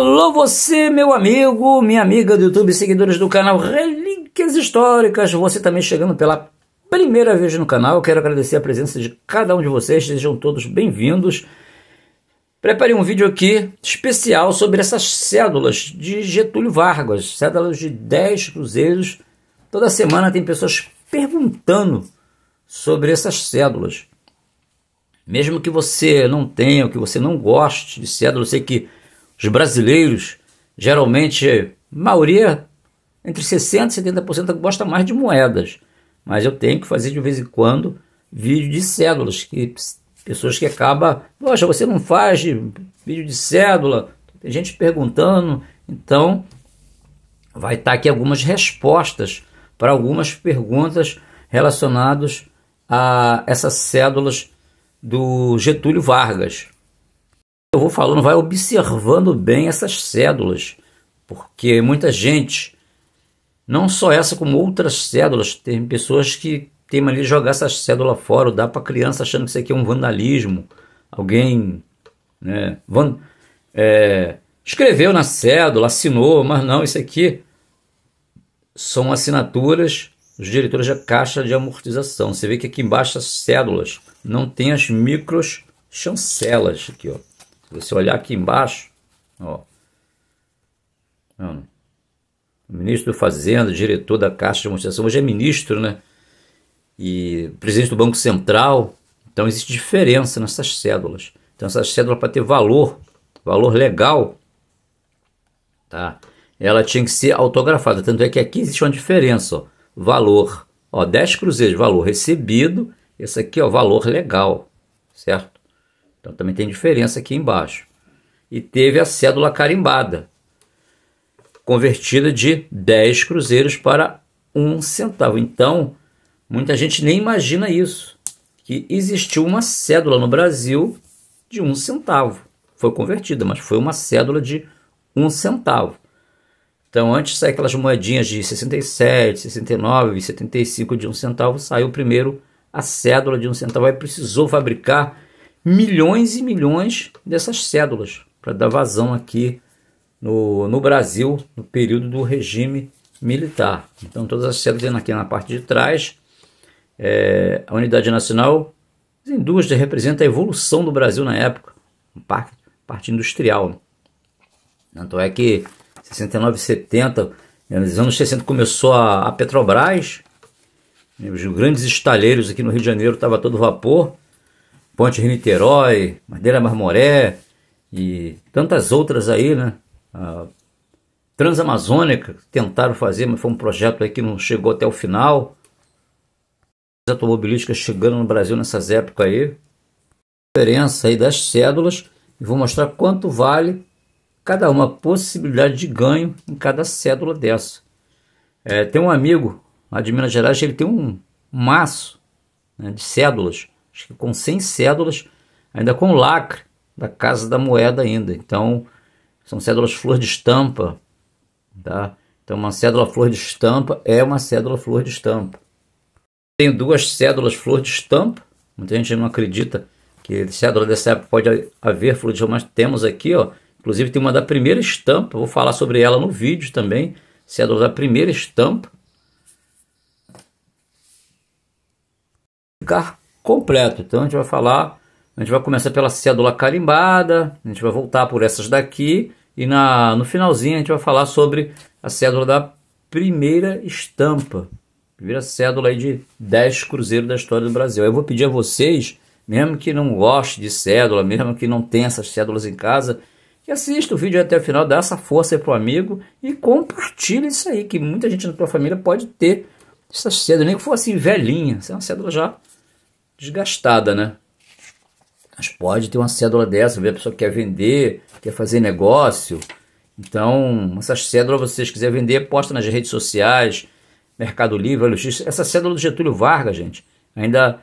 Alô você, meu amigo, minha amiga do YouTube, seguidores do canal Relíquias Históricas, você também chegando pela primeira vez no canal, quero agradecer a presença de cada um de vocês, sejam todos bem-vindos. Preparei um vídeo aqui especial sobre essas cédulas de Getúlio Vargas, cédulas de 10 cruzeiros. Toda semana tem pessoas perguntando sobre essas cédulas. Mesmo que você não tenha, que você não goste de cédulas, eu sei que os brasileiros, geralmente, maioria, entre 60% e 70% gosta mais de moedas. Mas eu tenho que fazer de vez em quando vídeo de cédulas, que pessoas que acabam, poxa, você não faz vídeo de cédula? Tem gente perguntando, então vai estar tá aqui algumas respostas para algumas perguntas relacionadas a essas cédulas do Getúlio Vargas eu vou falando, vai observando bem essas cédulas, porque muita gente, não só essa como outras cédulas, tem pessoas que tem ali jogar essas cédulas fora, ou para criança achando que isso aqui é um vandalismo, alguém né, van, é, escreveu na cédula, assinou, mas não, isso aqui são assinaturas dos diretores da caixa de amortização. Você vê que aqui embaixo as cédulas não tem as micros chancelas aqui, ó. Se você olhar aqui embaixo, ó, ministro do Fazenda, diretor da Caixa de Administração, hoje é ministro, né? E presidente do Banco Central. Então existe diferença nessas cédulas. Então essas cédulas para ter valor, valor legal, tá? Ela tinha que ser autografada. Tanto é que aqui existe uma diferença, ó. Valor, ó, 10 cruzeiros, valor recebido. Esse aqui, ó, valor legal, certo? Então também tem diferença aqui embaixo. E teve a cédula carimbada, convertida de 10 cruzeiros para um centavo. Então, muita gente nem imagina isso, que existiu uma cédula no Brasil de um centavo. Foi convertida, mas foi uma cédula de um centavo. Então, antes sair aquelas moedinhas de 67, 69, 75 de um centavo, saiu primeiro a cédula de um centavo. Aí precisou fabricar milhões e milhões dessas cédulas para dar vazão aqui no, no Brasil no período do regime militar. Então todas as cédulas aqui na parte de trás, é, a unidade nacional, as indústria representa a evolução do Brasil na época, parte, parte industrial. Né? Tanto é que 69, 70, nos anos 60 começou a, a Petrobras, né? os grandes estaleiros aqui no Rio de Janeiro estava todo vapor, Ponte Rio-Niterói, Madeira Marmoré e tantas outras aí, né? A Transamazônica tentaram fazer, mas foi um projeto aí que não chegou até o final. As automobilísticas chegando no Brasil nessas épocas aí. A diferença aí das cédulas e vou mostrar quanto vale cada uma possibilidade de ganho em cada cédula dessa. É, tem um amigo lá de Minas Gerais, ele tem um maço né, de cédulas acho que com 100 cédulas, ainda com lacre da Casa da Moeda ainda. Então, são cédulas flor de estampa, tá? Então, uma cédula flor de estampa é uma cédula flor de estampa. Tenho duas cédulas flor de estampa. Muita gente não acredita que cédula dessa época pode haver flor de estampa, mas temos aqui, ó. Inclusive tem uma da primeira estampa, vou falar sobre ela no vídeo também. Cédula da primeira estampa completo. Então a gente vai falar, a gente vai começar pela cédula carimbada, a gente vai voltar por essas daqui e na, no finalzinho a gente vai falar sobre a cédula da primeira estampa, primeira cédula aí de 10 cruzeiros da história do Brasil. Eu vou pedir a vocês, mesmo que não goste de cédula, mesmo que não tenha essas cédulas em casa, que assista o vídeo até o final, dá essa força aí pro amigo e compartilhe isso aí, que muita gente na tua família pode ter essa cédula, nem que fosse assim, velhinha, essa é uma cédula já desgastada, né? Mas pode ter uma cédula dessa, a pessoa quer vender, quer fazer negócio. Então, essas cédulas, vocês quiserem vender, posta nas redes sociais, Mercado Livre, LX. Essa cédula do Getúlio Vargas, gente, ainda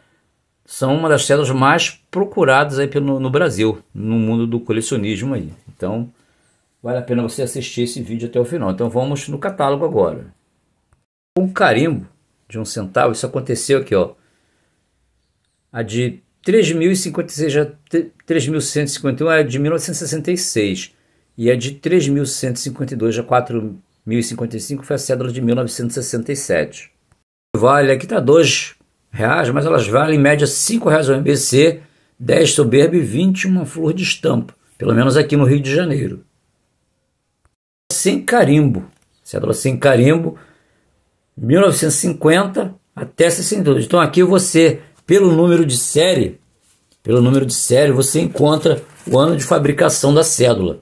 são uma das cédulas mais procuradas aí pelo, no Brasil, no mundo do colecionismo aí. Então, vale a pena você assistir esse vídeo até o final. Então, vamos no catálogo agora. Um carimbo de um centavo, isso aconteceu aqui, ó a de 3.056, já 3.151 é de 1966 e a de 3.152 já 4.055 foi a cédula de 1967. Vale, aqui está dois reais, mas elas valem em média cinco reais o MBC, 10 soberba e 21 flor de estampa, pelo menos aqui no Rio de Janeiro. Sem carimbo, cédula sem carimbo, 1950 até 62. Então aqui você pelo número de série, pelo número de série você encontra o ano de fabricação da cédula.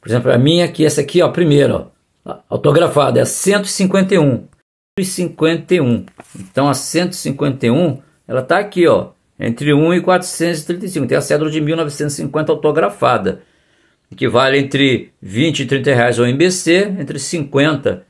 Por exemplo, a minha aqui, essa aqui, ó, a primeira, ó, autografada, é 151. 151. Então a 151, ela está aqui, ó, entre 1 e 435. Tem a cédula de 1950 autografada, que vale entre 20 e 30 reais o MBC, entre 50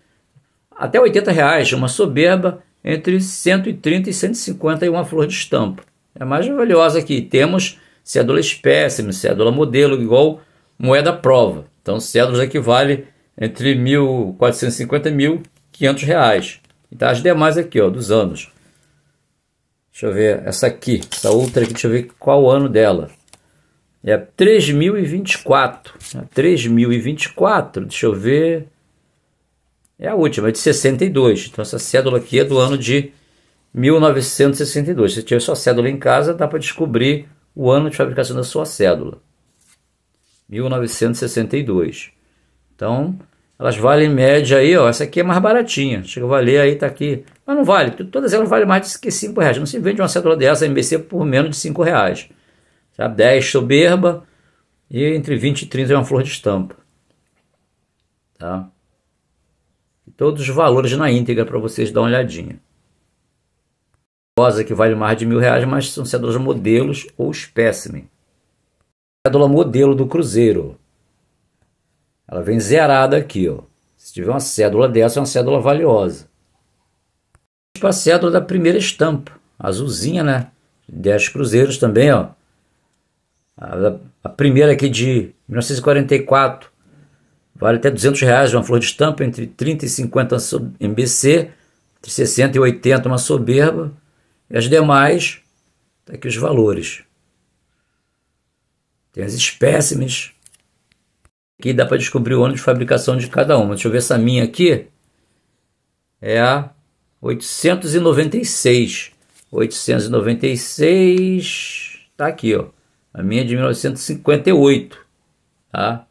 até 80 reais, uma soberba entre 130 e 150 uma flor de estampa. É a mais valiosa aqui temos cédula espécime, cédula modelo, igual moeda prova. Então, cédulas equivale entre R$ 1.450 e R$ 1.500. Reais. Então, as demais aqui, ó, dos anos. Deixa eu ver essa aqui, essa outra aqui, deixa eu ver qual ano dela. É 3024. 3024, é deixa eu ver é a última, é de 62. Então essa cédula aqui é do ano de 1962. Se tiver sua cédula em casa, dá para descobrir o ano de fabricação da sua cédula. 1962. Então, elas valem em média aí, ó, essa aqui é mais baratinha. Chega a valer aí, tá aqui. Mas não vale, todas elas valem mais de 5 reais. Não se vende uma cédula dessa MBC por menos de 5 reais. Sabe? 10 soberba e entre 20 e 30 é uma flor de estampa. Tá? todos os valores na íntegra para vocês dar uma olhadinha. Rosa que vale mais de mil reais, mas são cédulas modelos ou espécime. Cédula modelo do cruzeiro. Ela vem zerada aqui, ó. Se tiver uma cédula dessa, é uma cédula valiosa. Tipo a cédula da primeira estampa, azulzinha, né? 10 cruzeiros também, ó. A, a primeira aqui de 1944, vale até 200 reais uma flor de estampa, entre 30 e 50 MBC, entre 60 e 80 uma soberba, e as demais, tá aqui os valores. Tem as espécimes, aqui dá para descobrir o ano de fabricação de cada uma. Deixa eu ver essa minha aqui, é a 896, 896, tá aqui ó, a minha é de 1958, tá?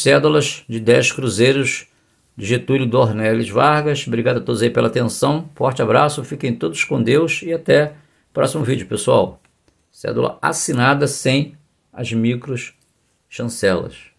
cédulas de 10 cruzeiros de Getúlio Dornelles Vargas. Obrigado a todos aí pela atenção. Forte abraço, fiquem todos com Deus e até o próximo vídeo, pessoal. Cédula assinada sem as micros chancelas.